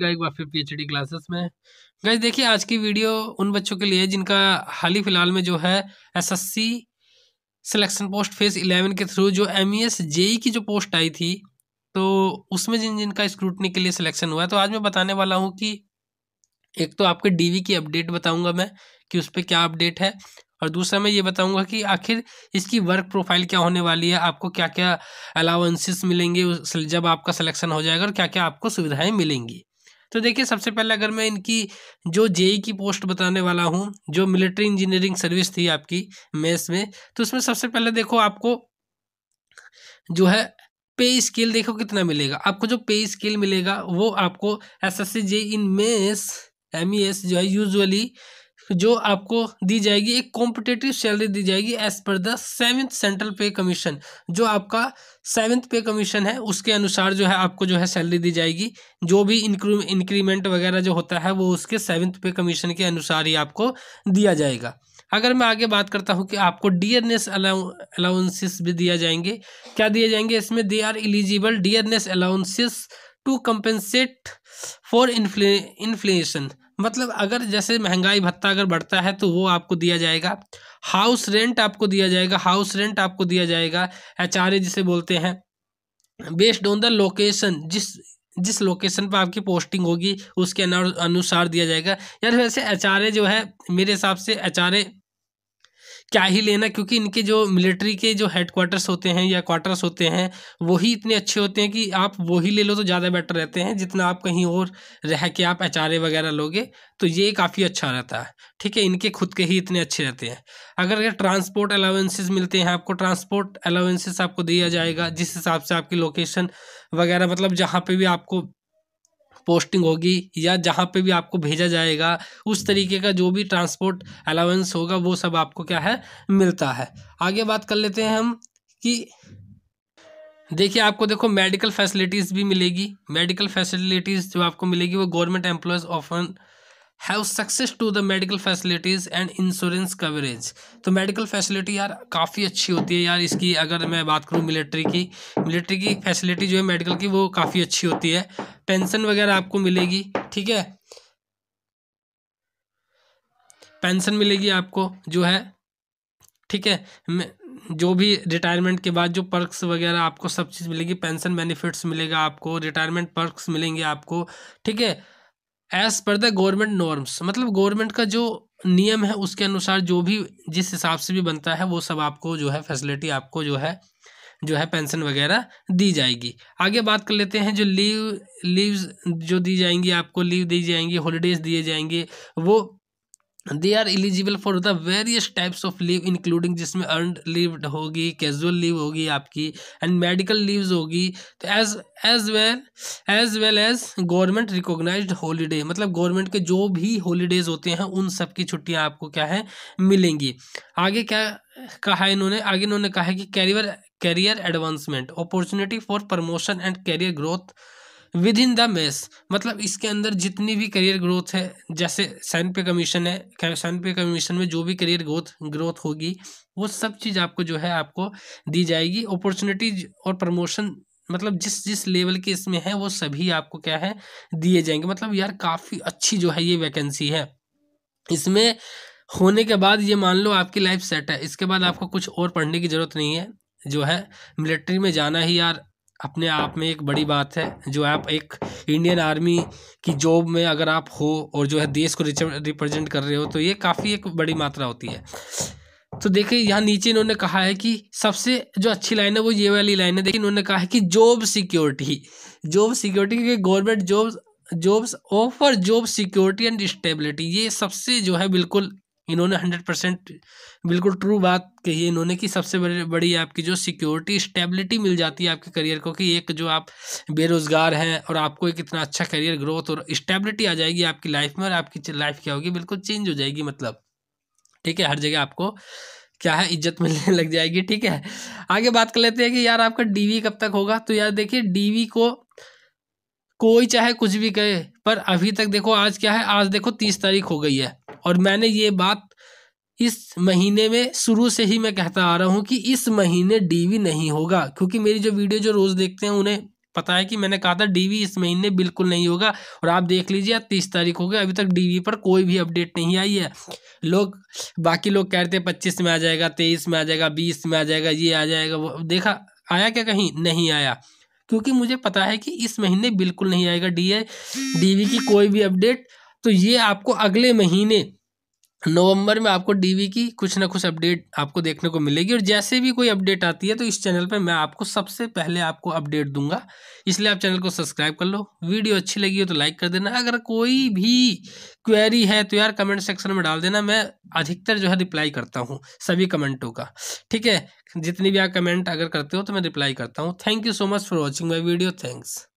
का एक बार फिर पीएचडी क्लासेस में गैस देखिए आज की वीडियो उन बच्चों के लिए है जिनका हाल ही फिलहाल में जो है SSC selection post phase eleven के थ्रू जो एम ई e e की जो पोस्ट आई थी तो उसमें जिन जिनका स्क्रूटनी के लिए सिलेक्शन हुआ है तो आज मैं बताने वाला हूँ कि एक तो आपके डीवी की अपडेट बताऊंगा मैं कि उस पर क्या अपडेट है और दूसरा मैं ये बताऊंगा कि आखिर इसकी वर्क प्रोफाइल क्या होने वाली है आपको क्या क्या अलाउंसेस मिलेंगे जब आपका सिलेक्शन हो जाएगा और क्या क्या आपको सुविधाएं मिलेंगी तो देखिए सबसे पहले अगर मैं इनकी जो जेई की पोस्ट बताने वाला हूँ जो मिलिट्री इंजीनियरिंग सर्विस थी आपकी मेस में तो उसमें सबसे पहले देखो आपको जो है पे स्केल देखो कितना मिलेगा आपको जो पे स्केल मिलेगा वो आपको S S C J E in MES M E S है यूजुअली जो आपको दी जाएगी एक कॉम्पिटेटिव सैलरी दी जाएगी as per the seventh central pay commission जो आपका सेवन्थ पे कमीशन है उसके अनुसार जो है आपको जो है सैलरी दी जाएगी जो भी इंक्रीमेंट वगैरह जो होता है वो उसके सेवन्थ पे कमीशन के अनुसार ही आपको दिया जाएगा अगर मैं आगे बात करता हूँ कि आपको डियरनेस अलाउंसेस भी दिया जाएंगे क्या दिए जाएंगे इसमें they are eligible dearness allowances to compensate for infla inflation मतलब अगर जैसे महंगाई भत्ता अगर बढ़ता है तो वो आपको दिया जाएगा हाउस रेंट आपको दिया जाएगा हाउस रेंट आपको दिया जाएगा एच जिसे बोलते हैं बेस्ड ऑन द लोकेशन जिस जिस लोकेशन पर आपकी पोस्टिंग होगी उसके अनुसार दिया जाएगा यार वैसे एच जो है मेरे हिसाब से एच क्या ही लेना क्योंकि इनके जो मिलिट्री के जो हेड क्वार्टर्स होते हैं या क्वार्टर्स होते हैं वही इतने अच्छे होते हैं कि आप वही ले लो तो ज़्यादा बेटर रहते हैं जितना आप कहीं और रह के आप एच वगैरह लोगे तो ये काफ़ी अच्छा रहता है ठीक है इनके खुद के ही इतने अच्छे रहते हैं अगर अगर ट्रांसपोर्ट अलाउंसेज मिलते हैं आपको ट्रांसपोर्ट अलाउंसेज आपको दिया जाएगा जिस हिसाब से आपकी लोकेशन वगैरह मतलब जहाँ पर भी आपको पोस्टिंग होगी या जहाँ पे भी आपको भेजा जाएगा उस तरीके का जो भी ट्रांसपोर्ट अलाउंस होगा वो सब आपको क्या है मिलता है आगे बात कर लेते हैं हम कि देखिए आपको देखो मेडिकल फैसिलिटीज़ भी मिलेगी मेडिकल फैसिलिटीज़ जो आपको मिलेगी वो government employees often have success to the medical facilities and insurance coverage तो मेडिकल फैसिलिटी यार काफ़ी अच्छी होती है यार इसकी अगर मैं बात करूँ मिलिट्री की मिलिट्री की फैसिलिटी जो है मेडिकल की वो काफ़ी अच्छी होती है पेंशन वगैरह आपको मिलेगी ठीक है पेंशन मिलेगी आपको जो है ठीक है जो भी रिटायरमेंट के बाद जो पर्क्स वगैरह आपको सब चीज़ मिलेगी पेंशन बेनिफिट्स मिलेगा आपको रिटायरमेंट पर्क्स मिलेंगे आपको ठीक है as per the government norms मतलब गवर्नमेंट का जो नियम है उसके अनुसार जो भी जिस हिसाब से भी बनता है वो सब आपको जो है फैसिलिटी आपको जो है जो है पेंशन वगैरह दी जाएगी आगे बात कर लेते हैं जो लीव लीव्स जो दी जाएंगी आपको लीव दी जाएंगी हॉलीडेज दिए जाएंगे वो they are eligible for the various types of leave including जिसमें अर्न लीव होगी कैजुअल लीव होगी आपकी एंड मेडिकल लीव होगी तो as as well as well as government recognize holiday मतलब गवर्नमेंट के जो भी हॉलीडेज होते हैं उन सब की छुट्टियाँ आपको क्या है मिलेंगी आगे क्या कहा है इन्होंने आगे इन्होंने कहा है कि career career advancement opportunity for promotion and career growth within the MES मतलब इसके अंदर जितनी भी करियर ग्रोथ है जैसे सैन पे कमीशन है सैन पे कमीशन में जो भी करियर ग्रोथ ग्रोथ होगी वो सब चीज़ आपको जो है आपको दी जाएगी अपॉर्चुनिटीज और प्रमोशन मतलब जिस जिस लेवल के इसमें है वो सभी आपको क्या है दिए जाएंगे मतलब यार काफ़ी अच्छी जो है ये वैकेंसी है इसमें होने के बाद ये मान लो आपकी लाइफ सेट है इसके बाद आपको कुछ और पढ़ने की ज़रूरत नहीं है जो है मिलिट्री में जाना ही यार अपने आप में एक बड़ी बात है जो आप एक इंडियन आर्मी की जॉब में अगर आप हो और जो है देश को रिप्रेजेंट कर रहे हो तो ये काफ़ी एक बड़ी मात्रा होती है तो देखिए यहाँ नीचे इन्होंने कहा है कि सबसे जो अच्छी लाइन है वो ये वाली लाइन है देखिए इन्होंने कहा है कि जॉब सिक्योरिटी जॉब सिक्योरिटी क्योंकि government job jobs offer job security and stability ये सबसे जो है बिल्कुल इन्होंने हंड्रेड परसेंट बिल्कुल ट्रू बात कही है इन्होंने कि सबसे बड़ी बड़ी आपकी जो सिक्योरिटी स्टेबिलिटी मिल जाती है आपके करियर को कि एक जो आप बेरोज़गार हैं और आपको एक इतना अच्छा करियर ग्रोथ और स्टेबिलिटी आ जाएगी आपकी लाइफ में और आपकी लाइफ क्या होगी बिल्कुल चेंज हो जाएगी मतलब ठीक है हर जगह आपको क्या है इज्जत मिलने लग जाएगी ठीक है आगे बात कर लेते हैं कि यार आपका डीवी कब तक होगा तो यार देखिए डीवी को कोई चाहे कुछ भी कहे पर अभी तक देखो आज क्या है आज देखो तीस तारीख हो गई है और मैंने ये बात इस महीने में शुरू से ही मैं कहता आ रहा हूँ कि इस महीने डीवी नहीं होगा क्योंकि मेरी जो वीडियो जो रोज़ देखते हैं उन्हें पता है कि मैंने कहा था डीवी इस महीने बिल्कुल नहीं होगा और आप देख लीजिए तीस तारीख हो गई अभी तक डीवी पर कोई भी अपडेट नहीं आई है लोग बाकी लोग कह रहे थे पच्चीस में आ जाएगा तेईस में आ जाएगा बीस में आ जाएगा ये आ जाएगा वो देखा आया क्या कहीं नहीं आया क्योंकि मुझे पता है कि इस महीने बिल्कुल नहीं आएगा डी डीवी की कोई भी अपडेट तो ये आपको अगले महीने नवंबर में आपको डीवी की कुछ ना कुछ अपडेट आपको देखने को मिलेगी और जैसे भी कोई अपडेट आती है तो इस चैनल पे मैं आपको सबसे पहले आपको अपडेट दूंगा इसलिए आप चैनल को सब्सक्राइब कर लो वीडियो अच्छी लगी हो तो लाइक कर देना अगर कोई भी क्वेरी है तो यार कमेंट सेक्शन में डाल देना मैं अधिकतर जो है रिप्लाई करता हूँ सभी कमेंटों का ठीक है जितनी भी आप कमेंट अगर करते हो तो मैं रिप्लाई करता हूँ thank you so much for watching my video thanks